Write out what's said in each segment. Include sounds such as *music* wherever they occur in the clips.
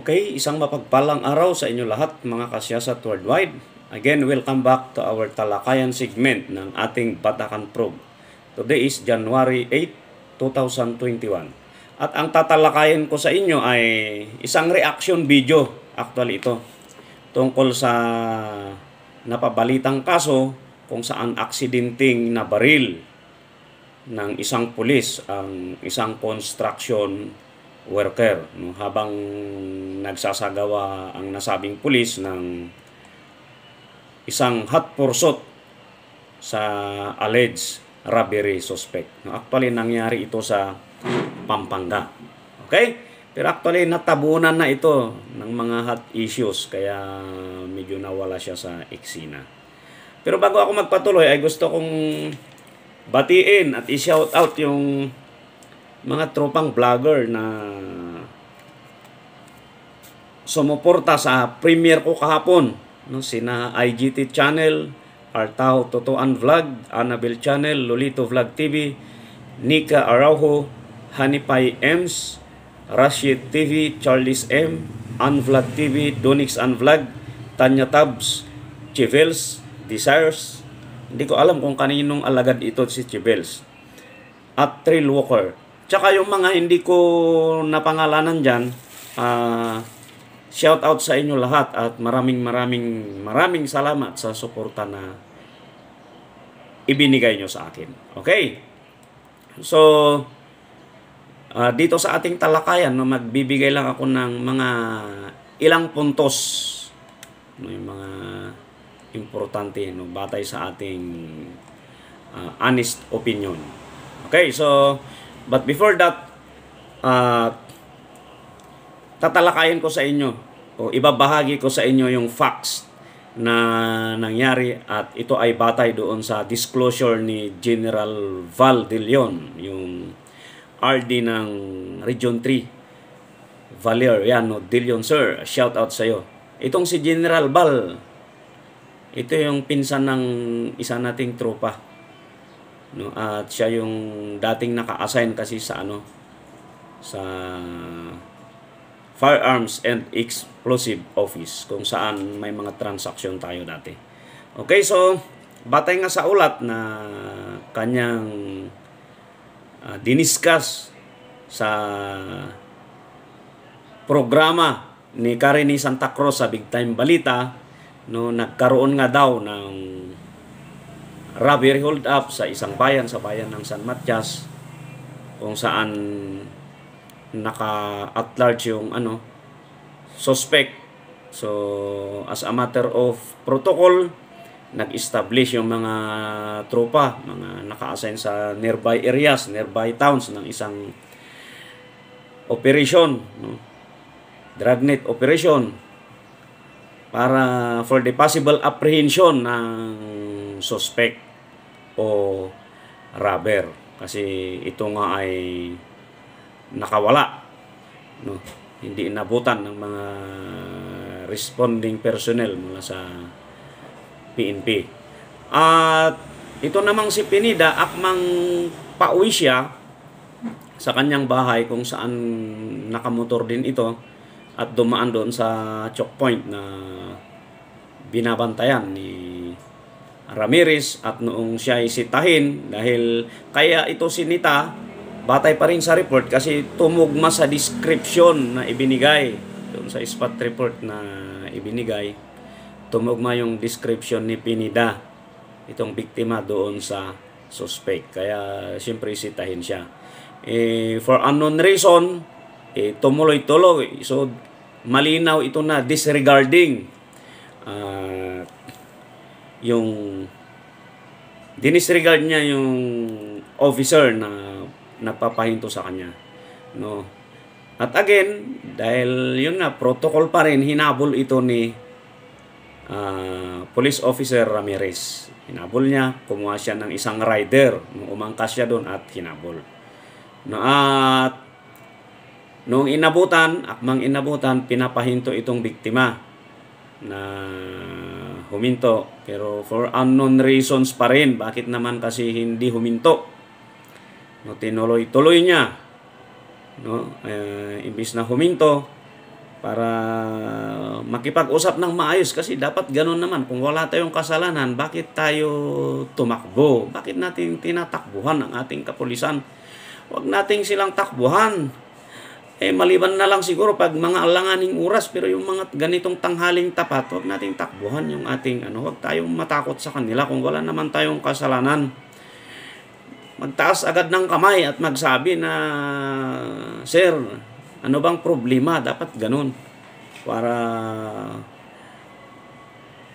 Okay, isang mapagpalang araw sa inyo lahat mga kasyasat worldwide. Again, welcome back to our talakayan segment ng ating Batakan Probe. Today is January 8, 2021. At ang tatalakayan ko sa inyo ay isang reaction video, actually ito, tungkol sa napabalitang kaso kung saan aksidenting na baril ng isang pulis ang isang construction worker. No, habang nagsasagawa ang nasabing pulis ng isang hot pursuit sa alleged robbery suspect. No, actually, nangyari ito sa Pampanga. Okay? Pero actually, natabunan na ito ng mga hot issues. Kaya medyo nawala siya sa eksena. Pero bago ako magpatuloy, ay gusto kong batiin at i-shout out yung mga tropang vlogger na sumuporta sa premiere ko kahapon. No, sina IGT Channel, Artao Totoan Vlog, Annabel Channel, Lolito Vlog TV, Nika Araujo, Hanipay M's Rashid TV, Charles M, Unvlog TV, Donix Unvlog, Tanya Tabs, Chivels, Desires. Hindi ko alam kung kaninong alagad ito si Chivels. At Trail Walker. Tsaka yung mga hindi ko napangalanan dyan, uh, shout out sa inyo lahat at maraming maraming maraming salamat sa suporta na ibinigay nyo sa akin. Okay? So, uh, dito sa ating talakayan, no, magbibigay lang ako ng mga ilang puntos. No, yung mga importante no, batay sa ating uh, honest opinion. Okay, so But before that, uh, tatalakayin ko sa inyo o ibabahagi ko sa inyo yung facts na nangyari at ito ay batay doon sa disclosure ni General Val De Leon, yung RD ng Region 3. Valeriano De Leon, sir, shout out sa iyo. Itong si General Val, ito yung pinsan ng isa nating tropa no at siya yung dating naka-assign kasi sa ano sa Firearms and Explosive Office kung saan may mga transaksyon tayo dati. Okay, so batay nga sa ulat na kanyang uh, ah, diniskas sa programa ni Karini Santa Cruz sa Big Time Balita no nagkaroon nga daw ng robbery hold up sa isang bayan sa bayan ng San Matias kung saan naka at large yung ano suspect so as a matter of protocol nag-establish yung mga tropa, mga naka-assign sa nearby areas, nearby towns ng isang operation, no? dragnet operation para for the possible apprehension ng suspect o rubber kasi ito nga ay nakawala no hindi inabutan ng mga responding personnel mula sa PNP at ito namang si Pinida akmang pauwi siya sa kanyang bahay kung saan nakamotor din ito at dumaan doon sa checkpoint na binabantayan ni Ramirez at noong siya ay sitahin dahil kaya ito sinita batay pa rin sa report kasi tumugma sa description na ibinigay doon sa spot report na ibinigay tumugma yung description ni Pinida itong biktima doon sa suspect kaya siyempre sitahin siya eh, for unknown reason eh, tumuloy-tuloy so malinaw ito na disregarding uh, yung dinisregard niya yung officer na napapahinto sa kanya. No. At again, dahil yun na protocol pa rin hinabol ito ni uh, Police Officer Ramirez. Hinabol niya, kumuha siya ng isang rider, umangkas siya doon at hinabol. No, at nung inabutan, akmang inabutan, pinapahinto itong biktima na huminto. Pero for unknown reasons pa rin, bakit naman kasi hindi huminto? No, tinuloy-tuloy niya. No, eh, imbis na huminto para makipag-usap ng maayos kasi dapat ganun naman. Kung wala tayong kasalanan, bakit tayo tumakbo? Bakit natin tinatakbuhan ang ating kapulisan? Huwag nating silang takbuhan. Eh, maliban na lang siguro pag mga alanganing oras, pero yung mga ganitong tanghaling tapat, huwag nating takbuhan yung ating, ano, huwag tayong matakot sa kanila kung wala naman tayong kasalanan. Magtaas agad ng kamay at magsabi na, Sir, ano bang problema? Dapat ganun. Para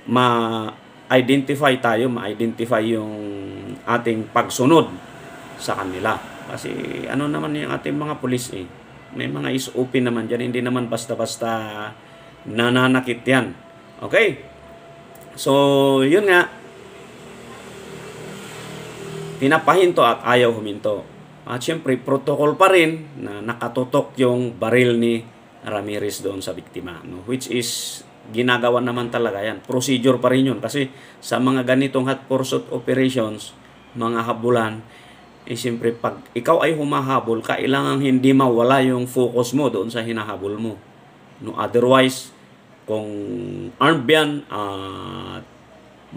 ma-identify tayo, ma-identify yung ating pagsunod sa kanila. Kasi ano naman yung ating mga pulis eh may mga is open naman dyan. Hindi naman basta-basta nananakit yan. Okay? So, yun nga. Pinapahinto at ayaw huminto. At syempre, protocol pa rin na nakatutok yung baril ni Ramirez doon sa biktima. No? Which is, ginagawa naman talaga yan. Procedure pa rin yun. Kasi sa mga ganitong hot pursuit operations, mga habulan, eh siyempre pag ikaw ay humahabol, kailangan hindi mawala yung focus mo doon sa hinahabol mo. No, otherwise, kung armed yan at uh,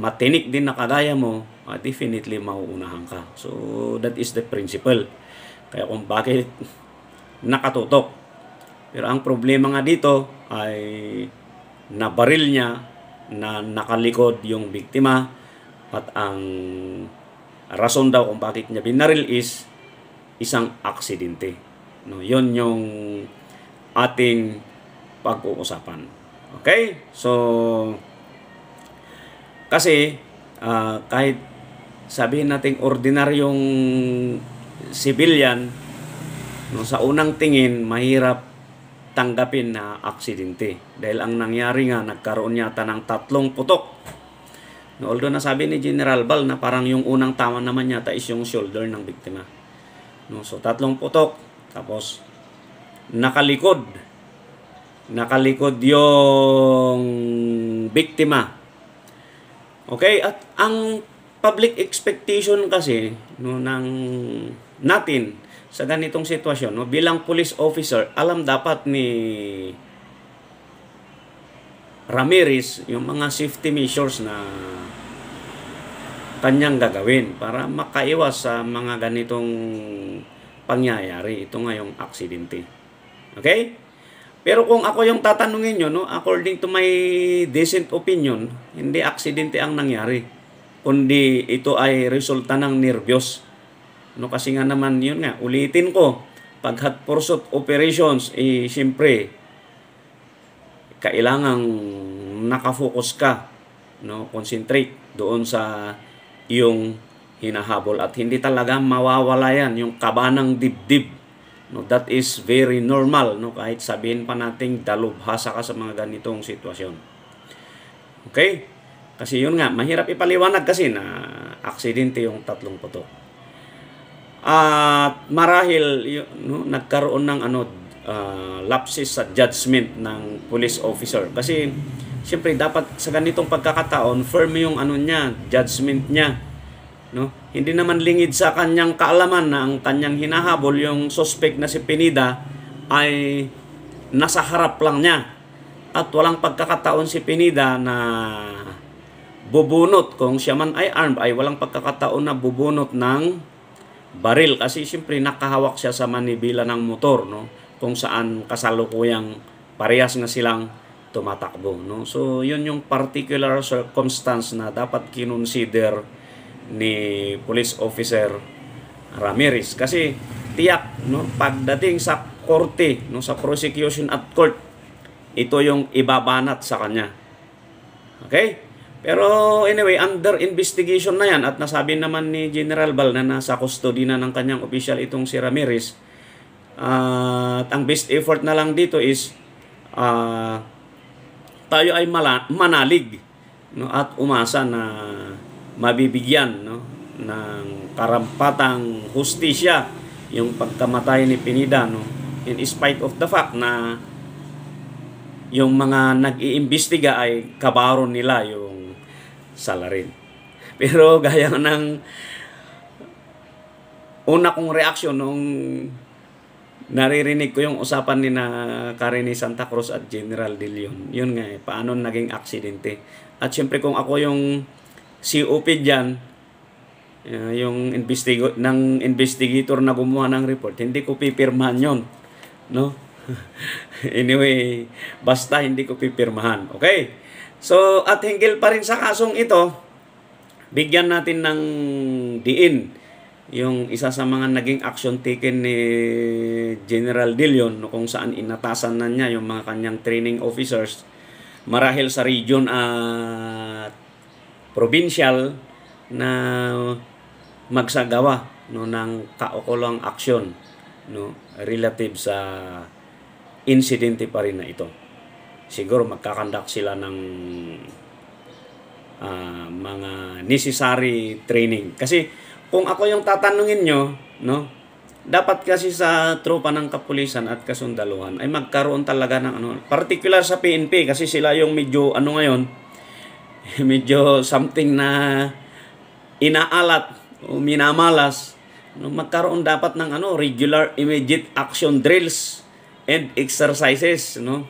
matinik din na kagaya mo, uh, definitely mauunahan ka. So, that is the principle. Kaya kung bakit *laughs* nakatutok. Pero ang problema nga dito ay nabaril niya na nakalikod yung biktima at ang ang rason daw kung bakit niya binaril is isang aksidente. No, yon yung ating pag-uusapan. Okay? So, kasi uh, kahit sabihin nating ordinaryong civilian, no, sa unang tingin, mahirap tanggapin na aksidente. Dahil ang nangyari nga, nagkaroon yata ng tatlong putok No, although nasabi ni General Bal na parang yung unang tama naman yata is yung shoulder ng biktima. No, so tatlong putok. Tapos nakalikod. Nakalikod yung biktima. Okay, at ang public expectation kasi no ng natin sa ganitong sitwasyon no bilang police officer alam dapat ni Ramirez yung mga safety measures na kanyang gagawin para makaiwas sa mga ganitong pangyayari. Ito nga yung aksidente. Okay? Pero kung ako yung tatanungin nyo, no, according to my decent opinion, hindi aksidente ang nangyari. Kundi ito ay resulta ng nervyos. No, kasi nga naman yun nga, ulitin ko, pag hot pursuit operations, eh, siyempre, kailangang nakafocus ka, no? concentrate doon sa iyong hinahabol at hindi talaga mawawala yan yung kaba ng dibdib. No, that is very normal no kahit sabihin pa nating dalubhasa ka sa mga ganitong sitwasyon. Okay? Kasi yun nga, mahirap ipaliwanag kasi na aksidente yung tatlong putok. At marahil yun, no, nagkaroon ng ano uh, lapses sa judgment ng police officer. Kasi siyempre dapat sa ganitong pagkakataon firm yung ano niya, judgment niya. No? Hindi naman lingid sa kanyang kaalaman na ang kanyang hinahabol yung suspect na si Pinida ay nasa harap lang niya. At walang pagkakataon si Pinida na bubunot kung siya man ay armed ay walang pagkakataon na bubunot ng baril kasi siyempre nakahawak siya sa manibila ng motor no kung saan kasalukuyang parehas na silang tumatakbo. No? So, yun yung particular circumstance na dapat kinonsider ni police officer Ramirez. Kasi tiyak, no? pagdating sa korte, no? sa prosecution at court, ito yung ibabanat sa kanya. Okay? Pero anyway, under investigation na yan at nasabi naman ni General Bal na nasa custody na ng kanyang official itong si Ramirez at ang best effort na lang dito is uh, tayo ay mala- manalig no at umasa na mabibigyan no ng karampatang hustisya yung pagkamatay ni Pinida no in spite of the fact na yung mga nag-iimbestiga ay kabaro nila yung salarin. *laughs* Pero gaya ng una kong reaksyon nung naririnig ko yung usapan ni na Karen Santa Cruz at General De Leon. Yun nga eh, paano naging aksidente. At syempre kung ako yung COP dyan, eh, yung investigo ng investigator na gumawa ng report, hindi ko pipirmahan yon No? *laughs* anyway, basta hindi ko pipirmahan. Okay? So, at hinggil pa rin sa kasong ito, bigyan natin ng diin yung isa sa mga naging action taken ni General Dillon no, kung saan inatasan na niya yung mga kanyang training officers marahil sa region at uh, provincial na magsagawa no, ng kaukulang aksyon no, relative sa insidente pa rin na ito. Siguro magkakandak sila ng uh, mga necessary training. Kasi kung ako yung tatanungin nyo, no? Dapat kasi sa tropa ng kapulisan at kasundaluhan ay magkaroon talaga ng ano, particular sa PNP kasi sila yung medyo ano ngayon, *laughs* medyo something na inaalat o minamalas. No, magkaroon dapat ng ano, regular immediate action drills and exercises, no?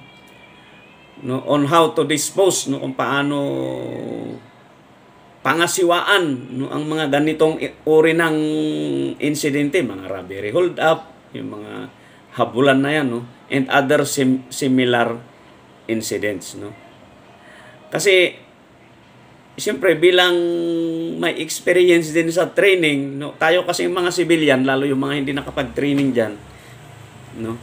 No, on how to dispose no kung paano pangasiwaan no, ang mga ganitong uri ng insidente, mga robbery hold up, yung mga habulan na yan, no? and other sim- similar incidents. No? Kasi, siyempre bilang may experience din sa training, no? tayo kasi yung mga civilian, lalo yung mga hindi nakapag-training dyan, no?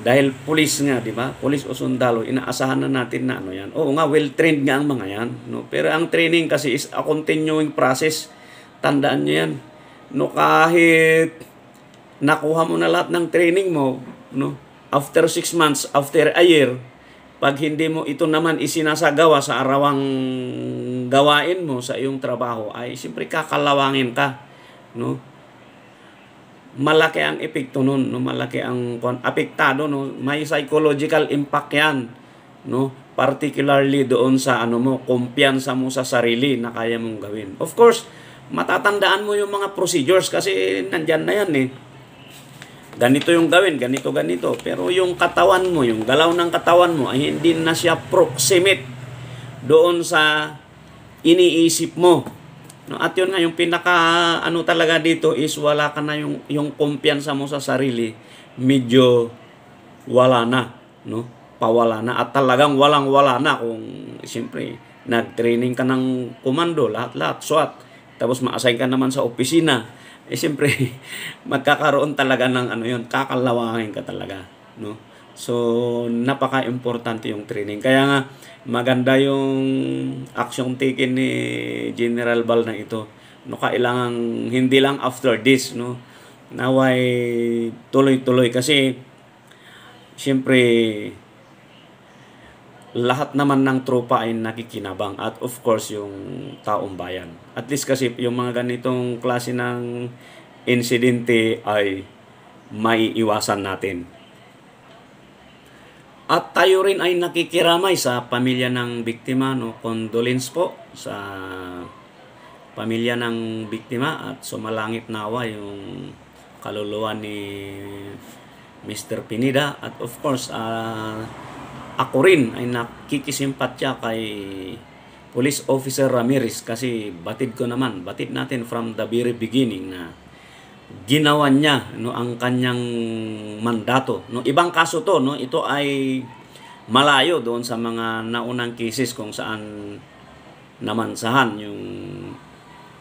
Dahil pulis nga, di ba? Pulis o sundalo, inaasahan na natin na ano yan. Oo nga, well-trained nga ang mga yan. No? Pero ang training kasi is a continuing process. Tandaan nyo yan. No, kahit nakuha mo na lahat ng training mo, no? after 6 months, after a year, pag hindi mo ito naman isinasagawa sa arawang gawain mo sa iyong trabaho, ay siyempre kakalawangin ka. No? malaki ang epekto nun, no? malaki ang apektado, no? may psychological impact yan, no? particularly doon sa ano mo, kumpiyansa mo sa sarili na kaya mong gawin. Of course, matatandaan mo yung mga procedures kasi nandyan na yan eh. Ganito yung gawin, ganito, ganito. Pero yung katawan mo, yung galaw ng katawan mo, ay hindi na siya proximate doon sa iniisip mo. No, at yun nga, yung pinaka ano talaga dito is wala ka na yung, yung kumpiyansa mo sa sarili. Medyo wala na. No? Pawala na. At talagang walang wala na kung siyempre nag-training ka ng komando, lahat-lahat, SWAT. Tapos ma-assign ka naman sa opisina. Eh siyempre, *laughs* magkakaroon talaga ng ano yun, kakalawangin ka talaga. No? So, napaka-importante yung training. Kaya nga, maganda yung action taken ni General Bal na ito. No, kailangan, hindi lang after this, no? Naway, tuloy-tuloy. Kasi, siyempre, lahat naman ng tropa ay nakikinabang at of course yung taong bayan. At least kasi yung mga ganitong klase ng insidente ay maiiwasan natin. At tayo rin ay nakikiramay sa pamilya ng biktima. No? Condolence po sa pamilya ng biktima at sumalangit nawa yung kaluluwa ni Mr. Pinida. At of course, uh, ako rin ay nakikisimpatya kay Police Officer Ramirez kasi batid ko naman, batid natin from the very beginning na ginawa niya no ang kanyang mandato no ibang kaso to no ito ay malayo doon sa mga naunang cases kung saan namansahan yung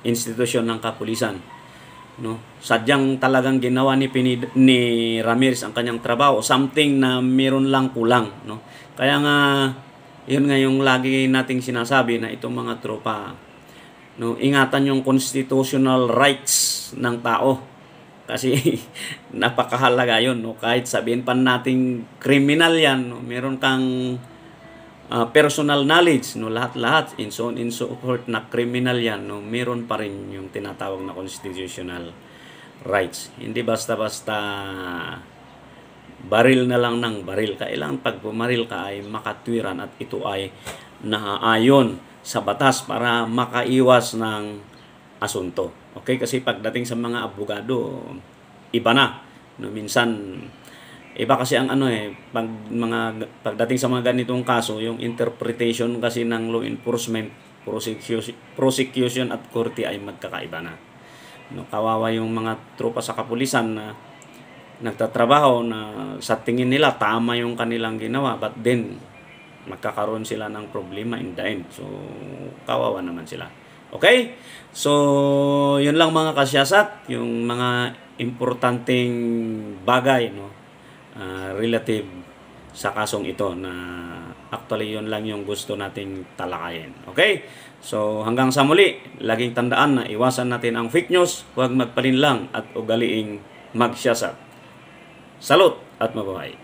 institusyon ng kapulisan no sadyang talagang ginawa ni Pinid ni Ramirez ang kanyang trabaho something na meron lang kulang no kaya nga yun nga yung lagi nating sinasabi na itong mga tropa no ingatan yung constitutional rights ng tao kasi *laughs* napakahalaga yun. No? Kahit sabihin pa nating criminal yan, no? meron kang uh, personal knowledge, no? lahat-lahat, in so on and so forth, na criminal yan, no? meron pa rin yung tinatawag na constitutional rights. Hindi basta-basta baril na lang ng baril. Kailangan pag bumaril ka ay makatwiran at ito ay naaayon sa batas para makaiwas ng asunto. Okay, kasi pagdating sa mga abogado, iba na. No, minsan, iba kasi ang ano eh, pag, mga, pagdating sa mga ganitong kaso, yung interpretation kasi ng law enforcement, prosecution, prosecution at korte ay magkakaiba na. No, kawawa yung mga tropa sa kapulisan na nagtatrabaho na sa tingin nila tama yung kanilang ginawa but then magkakaroon sila ng problema in the end. So, kawawa naman sila. Okay? So, yun lang mga kasyasat, yung mga importanteng bagay no uh, relative sa kasong ito na actually yun lang yung gusto nating talakayin. Okay? So hanggang sa muli, laging tandaan na iwasan natin ang fake news, huwag magpalinlang at ugaliing magsyasat. Salut at mabuhay!